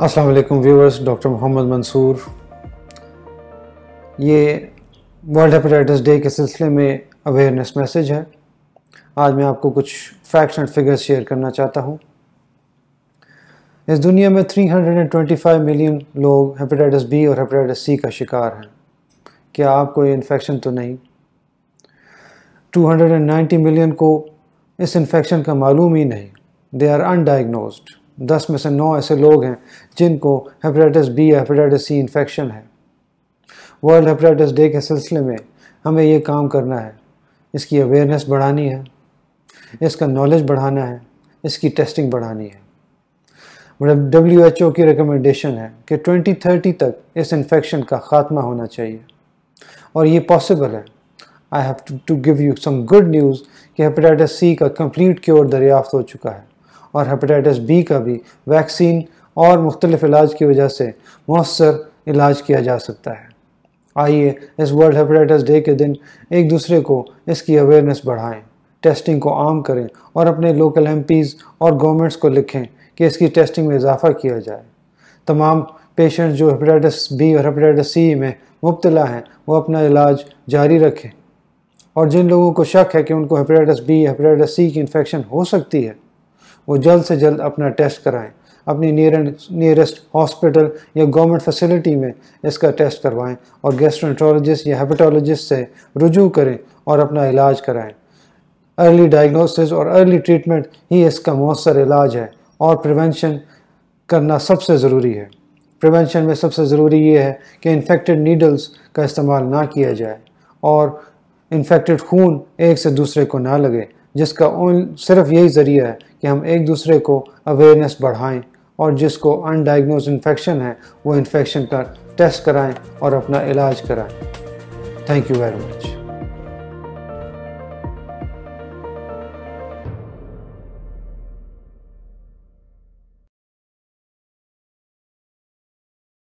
अस्सलाम वालेकुम viewers doctor Mohammad Mansoor ये वर्ल्ड हेपेटाइटिस डे के सिलसिले में अवेयरनेस मैसेज है आज मैं आपको कुछ फैक्ट्स एंड फिगर्स शेयर करना चाहता हूँ इस दुनिया में 325 मिलियन लोग हेपेटाइटिस बी और हेपेटाइटिस सी का शिकार हैं क्या आपको ये इन्फेक्शन तो नहीं 290 मिलियन को इस इन्फेक्शन का मालूम ही नहीं दे आर अनडाइग्नोस्ड दस में से नौ ऐसे लोग हैं जिनको हेपेटाइटिस बी या हेपेटाइटिस सी इन्फेक्शन है वर्ल्ड हेपेटाइटिस डे के सिलसिले में हमें ये काम करना है इसकी अवेयरनेस बढ़ानी है इसका नॉलेज बढ़ाना है इसकी टेस्टिंग बढ़ानी है डब्ल्यू एच ओ की रिकमेंडेशन है कि 2030 तक इस इन्फेक्शन का खात्मा होना चाहिए और ये पॉसिबल है I have to give you some good news कि हेपेटाइटिस सी का कंप्लीट क्योर दरियाफ्त हो चुका है और हेपेटाइटिस बी का भी वैक्सीन और मुख्तलिफ इलाज की वजह से मौसर इलाज किया जा सकता है आइए इस वर्ल्ड हेपेटाइटिस डे के दिन एक दूसरे को इसकी अवेयरनेस बढ़ाएं टेस्टिंग को आम करें और अपने लोकल एम और गवर्नमेंट्स को लिखें कि इसकी टेस्टिंग में इजाफा किया जाए तमाम पेशेंट्स जो हेपेटाइटिस बी और हेपेटाइटिस सी में मुबतला हैं वो अपना इलाज जारी रखें और जिन लोगों को शक है कि उनको हेपेटाइटिस बी हेपेटाइटिस सी की इन्फेक्शन हो सकती है वो जल्द से जल्द अपना टेस्ट कराएं अपनी नियर नियरेस्ट हॉस्पिटल या गवर्नमेंट फैसिलिटी में इसका टेस्ट करवाएं और गैस्ट्रोएंट्रोलॉजिस्ट या हेपेटोलॉजिस्ट से रुजू करें और अपना इलाज कराएं अर्ली डायग्नोसिस और अर्ली ट्रीटमेंट ही इसका मौसर इलाज है और प्रिवेंशन करना सबसे ज़रूरी है प्रिवेंशन में सबसे ज़रूरी ये है कि इन्फेक्टेड नीडल्स का इस्तेमाल ना किया जाए और इन्फेक्टेड खून एक से दूसरे को ना लगे जिसका उन सिर्फ यही ज़रिया है कि हम एक दूसरे को अवेयरनेस बढ़ाएं और जिसको अनडायग्नोज इन्फेक्शन है वो इन्फेक्शन का टेस्ट कराएं और अपना इलाज कराएं थैंक यू वेरी मच